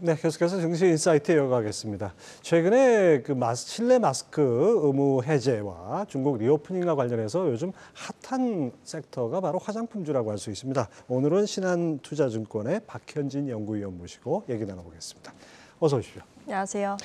네, 계속해서 정신 인사이트 이어가겠습니다. 최근에 그 마스, 실내 마스크 의무 해제와 중국 리오프닝과 관련해서 요즘 핫한 섹터가 바로 화장품주라고 할 수 있습니다. 오늘은 신한투자증권의 박현진 연구위원 모시고 얘기 나눠보겠습니다. 어서 오십시오. 안녕하세요.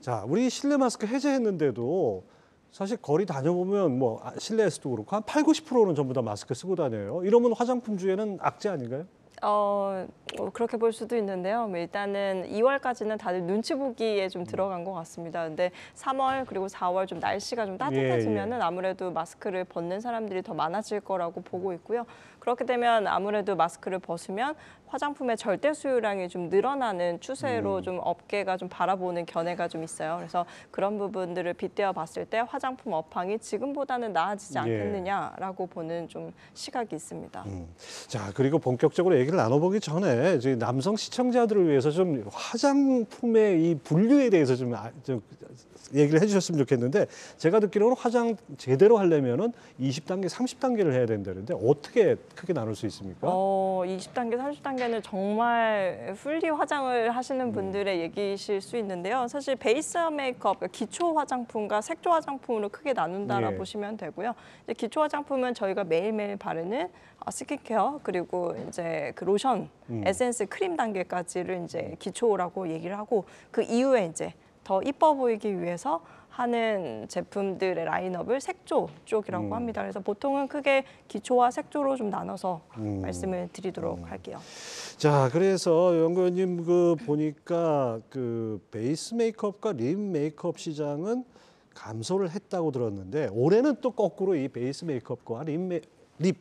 자, 우리 실내 마스크 해제했는데도 사실 거리 다녀보면 뭐 아, 실내에서도 그렇고 한 8, 90%는 전부 다 마스크 쓰고 다녀요. 이러면 화장품주에는 악재 아닌가요? 어, 뭐 그렇게 볼 수도 있는데요. 뭐 일단은 2월까지는 다들 눈치 보기에 좀 들어간 것 같습니다. 근데 3월 그리고 4월 좀 날씨가 좀 예, 예. 따뜻해지면은 아무래도 마스크를 벗는 사람들이 더 많아질 거라고 보고 있고요. 그렇게 되면 아무래도 마스크를 벗으면 화장품의 절대 수요량이 좀 늘어나는 추세로 음. 좀 업계가 좀 바라보는 견해가 좀 있어요. 그래서 그런 부분들을 빗대어 봤을 때 화장품 업황이 지금보다는 나아지지 예. 않겠느냐라고 보는 좀 시각이 있습니다. 음. 자 그리고 본격적으로 얘기를 나눠보기 전에 이제 남성 시청자들을 위해서 좀 화장품의 이 분류에 대해서 좀, 아, 좀 얘기를 해주셨으면 좋겠는데 제가 듣기로는 화장 제대로 하려면은 20단계, 30단계를 해야 된다는데 어떻게 크게 나눌 수 있습니까? 어, 20단계, 30단계는 정말 풀리 화장을 하시는 음. 분들의 얘기실 수 있는데요. 사실 베이스 메이크업, 그러니까 기초 화장품과 색조 화장품으로 크게 나눈다라 예. 보시면 되고요. 이제 기초 화장품은 저희가 매일매일 바르는 어, 스킨케어 그리고 이제 그 로션, 음. 에센스, 크림 단계까지를 이제 음. 기초라고 얘기를 하고 그 이후에 이제 더 이뻐 보이기 위해서 하는 제품들의 라인업을 색조 쪽이라고 음. 합니다. 그래서 보통은 크게 기초와 색조로 좀 나눠서 음. 말씀을 드리도록 음. 할게요. 자, 그래서 연구원님 그 보니까 그 베이스 메이크업과 립 메이크업 시장은 감소를 했다고 들었는데 올해는 또 거꾸로 이 베이스 메이크업과 립, 메, 립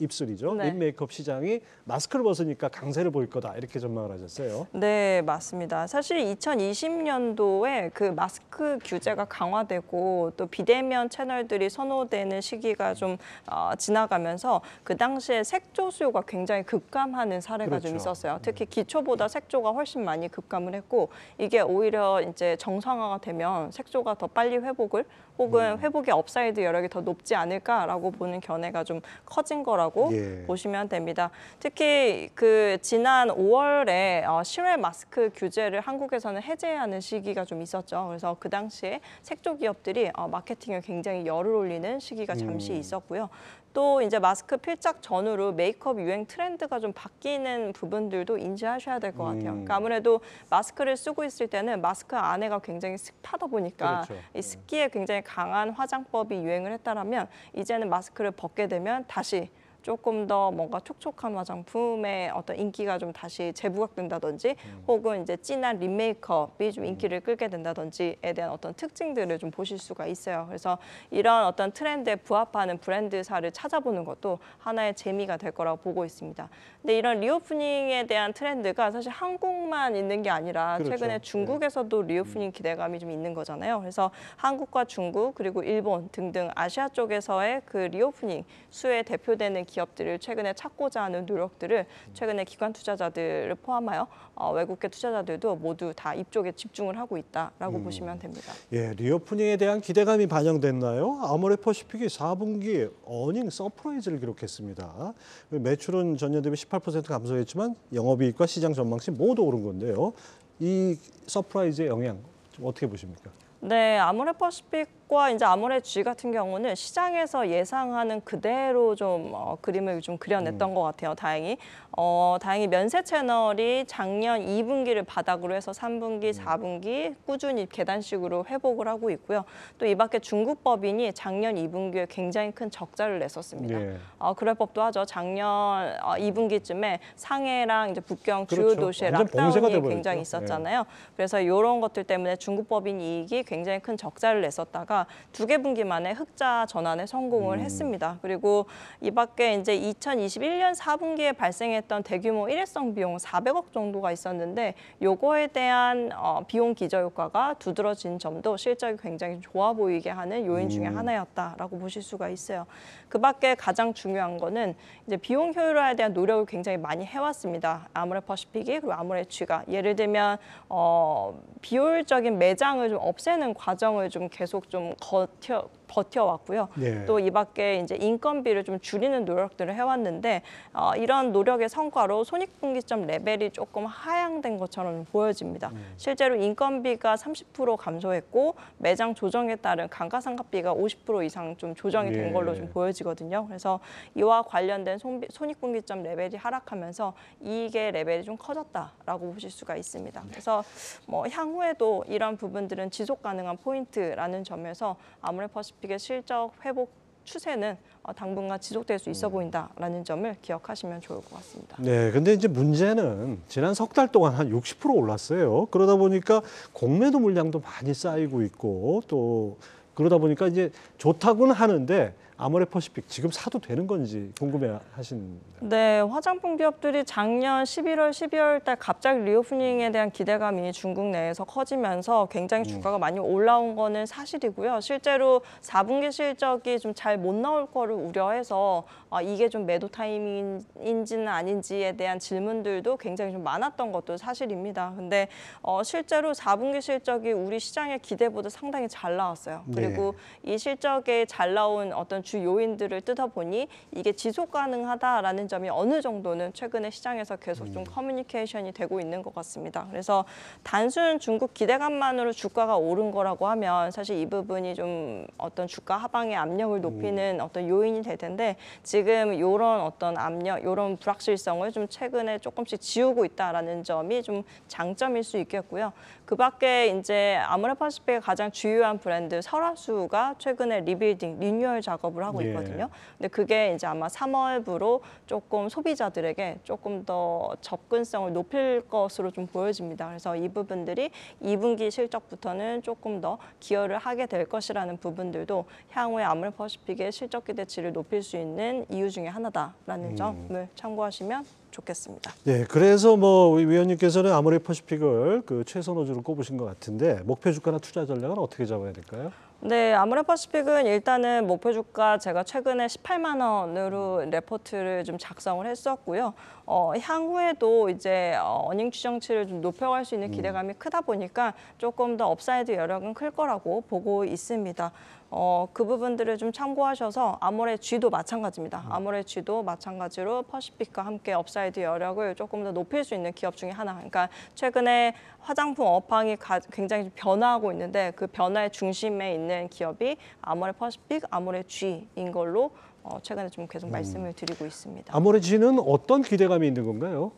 입술이죠. 네. 입 메이크업 시장이 마스크를 벗으니까 강세를 보일 거다 이렇게 전망을 하셨어요. 네, 맞습니다. 사실 2020년도에 그 마스크 규제가 강화되고 또 비대면 채널들이 선호되는 시기가 좀 어, 지나가면서 그 당시에 색조 수요가 굉장히 급감하는 사례가 그렇죠. 좀 있었어요. 음. 특히 기초보다 색조가 훨씬 많이 급감을 했고 이게 오히려 이제 정상화가 되면 색조가 더 빨리 회복을 혹은 음. 회복의 업사이드 여력이 더 높지 않을까라고 보는 견해가 좀 커진 거라고 예. 보시면 됩니다. 특히 그 지난 5월에 어, 실외 마스크 규제를 한국에서는 해제하는 시기가 좀 있었죠. 그래서 그 당시에 색조 기업들이 어, 마케팅을 굉장히 열을 올리는 시기가 잠시 음. 있었고요. 또 이제 마스크 필짝 전후로 메이크업 유행 트렌드가 좀 바뀌는 부분들도 인지하셔야 될 것 같아요. 음. 그러니까 아무래도 마스크를 쓰고 있을 때는 마스크 안에가 굉장히 습하다 보니까 그렇죠. 이 음. 습기에 굉장히 강한 화장법이 유행을 했다라면 이제는 마스크를 벗게 되면 다시 조금 더 뭔가 촉촉한 화장품의 어떤 인기가 좀 다시 재부각된다든지 음. 혹은 이제 진한 립메이크업이 좀 음. 인기를 끌게 된다든지에 대한 어떤 특징들을 좀 보실 수가 있어요. 그래서 이런 어떤 트렌드에 부합하는 브랜드사를 찾아보는 것도 하나의 재미가 될 거라고 보고 있습니다. 근데 이런 리오프닝에 대한 트렌드가 사실 한국만 있는 게 아니라 그렇죠. 최근에 네. 중국에서도 음. 리오프닝 기대감이 좀 있는 거잖아요. 그래서 한국과 중국 그리고 일본 등등 아시아 쪽에서의 그 리오프닝 수에 대표되는 기업들을 최근에 찾고자 하는 노력들을 최근에 기관 투자자들을 포함하여 어, 외국계 투자자들도 모두 다 이쪽에 집중을 하고 있다라고 음. 보시면 됩니다. 예, 리오프닝에 대한 기대감이 반영됐나요? 아모레퍼시픽이 4분기 어닝 서프라이즈를 기록했습니다. 매출은 전년 대비 18% 감소했지만 영업이익과 시장 전망치 모두 오른 건데요. 이 서프라이즈의 영향 좀 어떻게 보십니까? 네, 아모레퍼시픽 지역과 이제 아모레 G 같은 경우는 시장에서 예상하는 그대로 좀 어, 그림을 좀 그려냈던 음. 것 같아요. 다행히 어, 다행히 면세 채널이 작년 2분기를 바닥으로 해서 3분기, 4분기 음. 꾸준히 계단식으로 회복을 하고 있고요. 또 이 밖에 중국 법인이 작년 2분기에 굉장히 큰 적자를 냈었습니다. 네. 어, 그럴 법도 하죠. 작년 어, 2분기쯤에 상해랑 이제 북경 주요 그렇죠. 도시의 락다운이 굉장히 네. 있었잖아요. 네. 그래서 이런 것들 때문에 중국 법인 이익이 굉장히 큰 적자를 냈었다가 두개 분기 만에 흑자 전환에 성공을 음. 했습니다. 그리고 이 밖에 이제 2021년 4분기에 발생했던 대규모 일회성 비용 400억 정도가 있었는데 요거에 대한 어, 비용 기저 효과가 두드러진 점도 실적이 굉장히 좋아 보이게 하는 요인 중에 음. 하나였다라고 보실 수가 있어요. 그 밖에 가장 중요한 거는 이제 비용 효율화에 대한 노력을 굉장히 많이 해왔습니다. 아모레퍼시픽이 그리고 아모레취가 예를 들면 어, 비효율적인 매장을 좀 없애는 과정을 좀 계속 좀 겉, 거 버텨왔고요. 네. 또이 밖에 이제 인건비를 좀 줄이는 노력들을 해왔는데 어, 이런 노력의 성과로 손익분기점 레벨이 조금 하향된 것처럼 보여집니다. 네. 실제로 인건비가 30% 감소했고 매장 조정에 따른 감가상각비가 50% 이상 좀 조정이 된 걸로 좀 네. 보여지거든요. 그래서 이와 관련된 손비, 손익분기점 레벨이 하락하면서 이익의 레벨이 좀 커졌다라고 보실 수가 있습니다. 네. 그래서 뭐 향후에도 이런 부분들은 지속 가능한 포인트라는 점에서 아무래 퍼시 기업이의 실적 회복 추세는 어, 당분간 지속될 수 있어 음. 보인다라는 점을 기억하시면 좋을 것 같습니다. 네, 근데 이제 문제는 지난 석 달 동안 한 60% 올랐어요. 그러다 보니까 공매도 물량도 많이 쌓이고 있고 또 그러다 보니까 이제 좋다고는 하는데 아모레퍼시픽 지금 사도 되는 건지 궁금해 하십니다. 네, 화장품 기업들이 작년 11월, 12월 달 갑자기 리오프닝에 대한 기대감이 중국 내에서 커지면서 굉장히 음. 주가가 많이 올라온 거는 사실이고요. 실제로 4분기 실적이 좀 잘 못 나올 거를 우려해서 아, 이게 좀 매도 타이밍인지는 아닌지에 대한 질문들도 굉장히 좀 많았던 것도 사실입니다. 근데 어, 실제로 4분기 실적이 우리 시장의 기대보다 상당히 잘 나왔어요. 네. 그리고 네. 이 실적에 잘 나온 어떤 주 요인들을 뜯어보니 이게 지속 가능하다라는 점이 어느 정도는 최근에 시장에서 계속 좀 음. 커뮤니케이션이 되고 있는 것 같습니다. 그래서 단순 중국 기대감만으로 주가가 오른 거라고 하면 사실 이 부분이 좀 어떤 주가 하방의 압력을 높이는 음. 어떤 요인이 될 텐데 지금 이런 어떤 압력, 이런 불확실성을 좀 최근에 조금씩 지우고 있다라는 점이 좀 장점일 수 있겠고요. 그 밖에 이제 아모레퍼시픽의 가장 주요한 브랜드 설화수가 최근에 리빌딩, 리뉴얼 작업을 작업을 하고 예. 있거든요. 근데 그게 이제 아마 3월부로 조금 소비자들에게 조금 더 접근성을 높일 것으로 좀 보여집니다. 그래서 이 부분들이 2분기 실적부터는 조금 더 기여를 하게 될 것이라는 부분들도 향후에 아무래퍼시픽의 실적 기대치를 높일 수 있는 이유 중에 하나다라는 음. 점을 참고하시면 좋겠습니다. 네, 그래서 뭐 위원님께서는 아무레퍼시픽을그 최선 호주로 꼽으신 것 같은데 목표 주가나 투자 전략은 어떻게 잡아야 될까요? 네, 아모레퍼시픽은 일단은 목표 주가 제가 최근에 18만 원으로 음. 레포트를 좀 작성을 했었고요. 어, 향후에도 이제 어, 어닝 추정치를 좀 높여갈 수 있는 음. 기대감이 크다 보니까 조금 더 업사이드 여력은 클 거라고 보고 있습니다. 어, 그 부분들을 좀 참고하셔서 아모레 G도 마찬가지입니다. 아모레 음. G도 마찬가지로 퍼시픽과 함께 업사이드 여력을 조금 더 높일 수 있는 기업 중에 하나. 그러니까 최근에 화장품 업황이 가, 굉장히 변화하고 있는데 그 변화의 중심에 있는 기업이 아모레 퍼시픽, 아모레 G인 걸로 어, 최근에 좀 계속 음. 말씀을 드리고 있습니다. 아모레 씨는 어떤 기대감이 있는 건가요?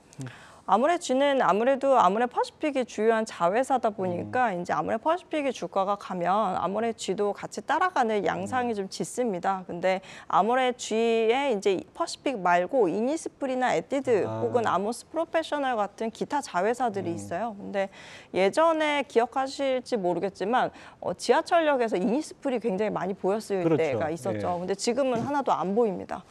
아무래 쥐는 아무래도 아무래 퍼시픽이 주요한 자회사다 보니까 음. 이제 아무래 퍼시픽이 주가가 가면 아무래 쥐도 같이 따라가는 양상이 음. 좀 짙습니다. 근데 아무래 쥐에 이제 퍼시픽 말고 이니스프리나 에뛰드 아. 혹은 아모스 프로페셔널 같은 기타 자회사들이 음. 있어요. 근데 예전에 기억하실지 모르겠지만 어, 지하철역에서 이니스프리 굉장히 많이 보였을 그렇죠. 때가 있었죠. 예. 근데 지금은 하나도 안 보입니다.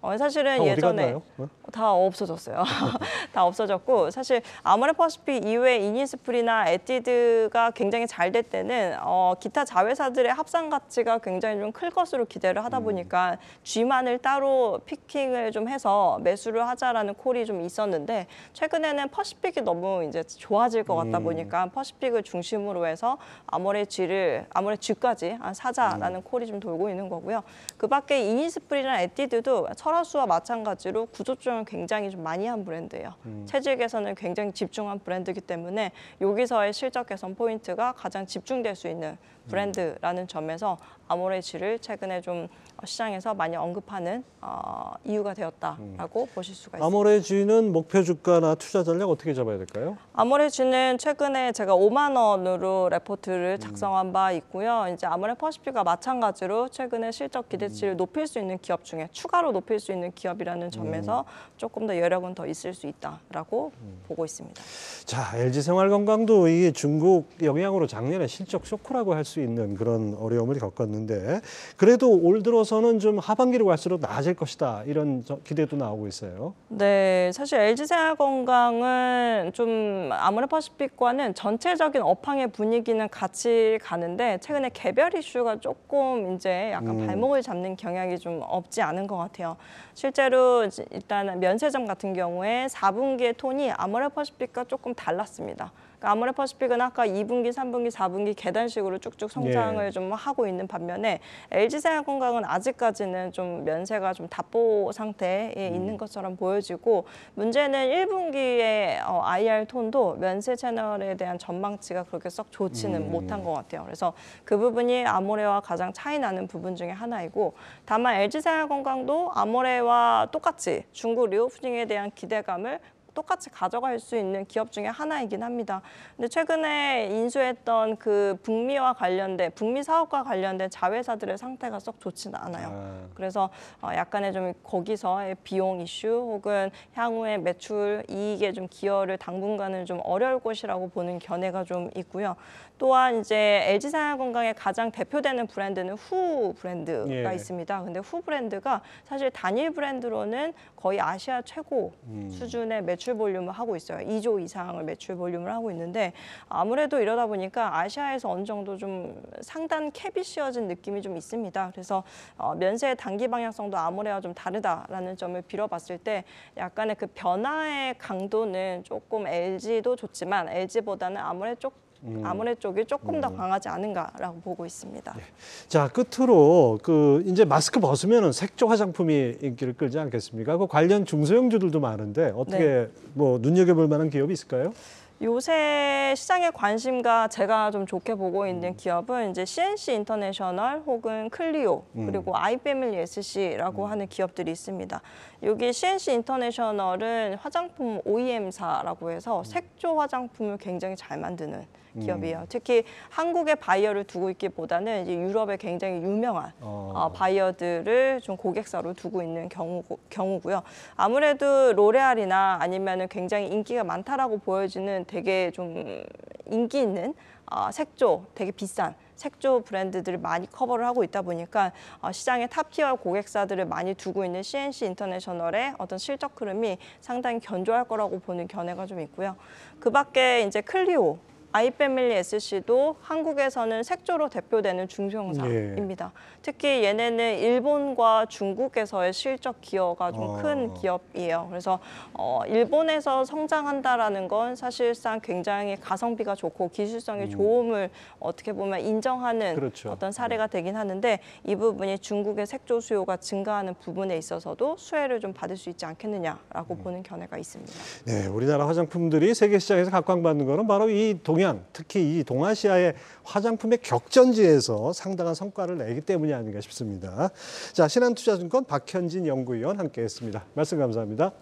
어, 사실은 예전에 네? 다 없어졌어요. 다 없어졌고 사실 아모레퍼시픽 이후에 이니스프리나 에뛰드가 굉장히 잘 될 때는 어, 기타 자회사들의 합산 가치가 굉장히 좀 클 것으로 기대를 하다 음. 보니까 음. G만을 따로 피킹을 좀 해서 매수를 하자라는 콜이 좀 있었는데 최근에는 퍼시픽이 너무 이제 좋아질 것 같다 음. 보니까 퍼시픽을 중심으로 해서 아모레 G를 아모레 G까지 사자라는 음. 콜이 좀 돌고 있는 거고요. 그밖에 이니스프리나 에뛰드도 설화수와 마찬가지로 구조 조정을 굉장히 좀 많이 한 브랜드예요. 음. 체질 개선을 굉장히 집중한 브랜드이기 때문에 여기서의 실적 개선 포인트가 가장 집중될 수 있는 브랜드라는 점에서 아모레지를 최근에 좀 어, 시장에서 많이 언급하는 어, 이유가 되었다라고 음. 보실 수가 있습니다. 아모레지는 목표 주가나 투자 전략 어떻게 잡아야 될까요? 아모레지는 최근에 제가 5만 원으로 레포트를 음. 작성한 바 있고요. 이제 아모레 퍼시피가 마찬가지로 최근에 실적 기대치를 음. 높일 수 있는 기업 중에 추가로 높일 수 있는 기업이라는 점에서 음. 조금 더 여력은 더 있을 수 있다라고 음. 보고 있습니다. 자, LG 생활건강도 이 중국 영향으로 작년에 실적 쇼크라고 할 수 있는 그런 어려움을 겪었는데 그래도 올 들어서 있어서는 좀 하반기로 갈수록 나아질 것이다 이런 기대도 나오고 있어요. 네, 사실 LG생활건강은 좀 아모레퍼시픽과는 전체적인 업황의 분위기는 같이 가는데 최근에 개별 이슈가 조금 이제 약간 음. 발목을 잡는 경향이 좀 없지 않은 것 같아요. 실제로 일단 면세점 같은 경우에 4분기의 톤이 아모레퍼시픽과 조금 달랐습니다. 그러니까 아모레퍼시픽은 아까 2분기, 3분기, 4분기 계단식으로 쭉쭉 성장을 예. 좀 하고 있는 반면에 LG생활건강은 아 아직까지는 좀 면세가 좀 답보 상태에 음. 있는 것처럼 보여지고 문제는 1분기에 어, IR 톤도 면세 채널에 대한 전망치가 그렇게 썩 좋지는 음. 못한 것 같아요. 그래서 그 부분이 아모레와 가장 차이 나는 부분 중에 하나이고 다만 LG생활건강도 아모레와 똑같이 중국 리오프닝에 대한 기대감을 똑같이 가져갈 수 있는 기업 중에 하나이긴 합니다. 근데 최근에 인수했던 그 북미와 관련된 북미 사업과 관련된 자회사들의 상태가 썩 좋지는 않아요. 네. 그래서 어, 약간의 좀 거기서의 비용 이슈 혹은 향후의 매출 이익에 좀 기여를 당분간은 좀 어려울 것이라고 보는 견해가 좀 있고요. 또한 이제 LG 생활건강의 가장 대표되는 브랜드는 후 브랜드가 예. 있습니다. 근데 후 브랜드가 사실 단일 브랜드로는 거의 아시아 최고 음. 수준의 매출 매출 볼륨을 하고 있어요. 2조 이상을 매출 볼륨을 하고 있는데 아무래도 이러다 보니까 아시아에서 어느 정도 좀 상단 캡이 씌어진 느낌이 좀 있습니다. 그래서 어, 면세의 단기 방향성도 아무래와 좀 다르다라는 점을 빌어봤을 때 약간의 그 변화의 강도는 조금 LG도 좋지만 LG보다는 아무래도 조금 음. 아모레 쪽이 조금 더 음. 강하지 않은가라고 보고 있습니다. 네. 자 끝으로 그 이제 마스크 벗으면 은 색조 화장품이 인기를 끌지 않겠습니까? 그 관련 중소형주들도 많은데 어떻게 네. 뭐 눈여겨볼 만한 기업이 있을까요? 요새 시장의 관심과 제가 좀 좋게 보고 있는 음. 기업은 이제 CNC 인터내셔널 혹은 클리오 음. 그리고 아이패밀리 SC라고 음. 하는 기업들이 있습니다. 여기 CNC 인터내셔널은 화장품 OEM사라고 해서 색조 화장품을 굉장히 잘 만드는 기업이에요. 특히 한국의 바이어를 두고 있기보다는 이제 유럽의 굉장히 유명한 어. 어, 바이어들을 좀 고객사로 두고 있는 경우, 경우고요. 아무래도 로레알이나 아니면 굉장히 인기가 많다라고 보여지는 되게 좀 인기 있는 어, 색조, 되게 비싼 색조 브랜드들을 많이 커버를 하고 있다 보니까 어, 시장의 탑티어 고객사들을 많이 두고 있는 CNC 인터내셔널의 어떤 실적 흐름이 상당히 견조할 거라고 보는 견해가 좀 있고요. 그 밖에 이제 클리오 아이패밀리 SC도 한국에서는 색조로 대표되는 중소형사입니다. 예. 특히 얘네는 일본과 중국에서의 실적 기여가 좀큰 어. 기업이에요. 그래서 어, 일본에서 성장한다라는 건 사실상 굉장히 가성비가 좋고 기술성이 음. 좋음을 어떻게 보면 인정하는 그렇죠. 어떤 사례가 네. 되긴 하는데 이 부분이 중국의 색조 수요가 증가하는 부분에 있어서도 수혜를 좀 받을 수 있지 않겠느냐라고 음. 보는 견해가 있습니다. 네, 우리나라 화장품들이 세계 시장에서 각광받는 것은 바로 이 동양 동양, 특히 이 동아시아의 화장품의 격전지에서 상당한 성과를 내기 때문이 아닌가 싶습니다. 자, 신한투자증권 박현진 연구위원 함께했습니다. 말씀 감사합니다.